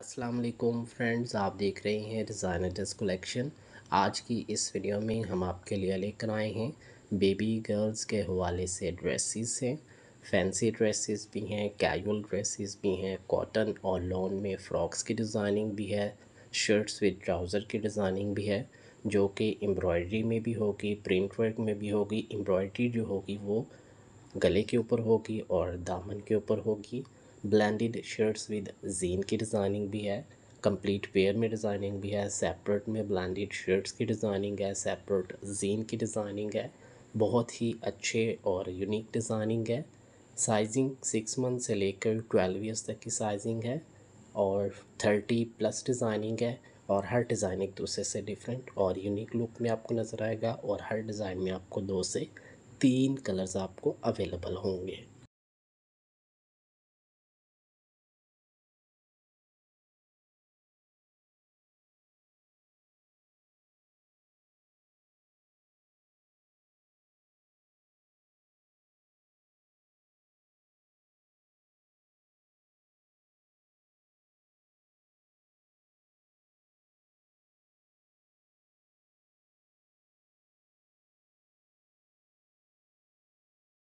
Aslam friends आप देख रहे हैं डिज़ाइनर ड्रेस कलेक्शन आज की इस वीडियो में हम आपके लिए लेकर आए हैं बेबी गर्ल्स के हवाले से ड्रेसेस हैं फैंसी ड्रेसेस भी हैं कैजुअल ड्रेसेस भी हैं कॉटन और लॉन में फ़्रॉक्स की डिज़ाइनिंग भी है शर्ट्स विद ट्राउज़र की डिज़ाइनिंग भी है जो कि एम्ब्रॉयडरी में भी होगी प्रिंट वर्क में भी होगी एम्ब्रॉयडरी जो होगी वो गले के ऊपर होगी और दामन के ऊपर होगी ब्लेंडेड शर्ट्स विद जीन की डिज़ाइनिंग भी है कंप्लीट पेयर में डिज़ाइनिंग भी है सेपरेट में ब्लेंडेड शर्ट्स की डिज़ाइनिंग है सेपरेट जीन की डिज़ाइनिंग है बहुत ही अच्छे और यूनिक डिज़ाइनिंग है साइजिंग सिक्स मंथ से लेकर ट्वेल्व ईयर्स तक की साइजिंग है और थर्टी प्लस डिज़ाइनिंग है और हर डिज़ाइन एक दूसरे से डिफरेंट और यूनिक लुक में आपको नज़र आएगा और हर डिज़ाइन में आपको दो से तीन कलर्स आपको अवेलेबल होंगे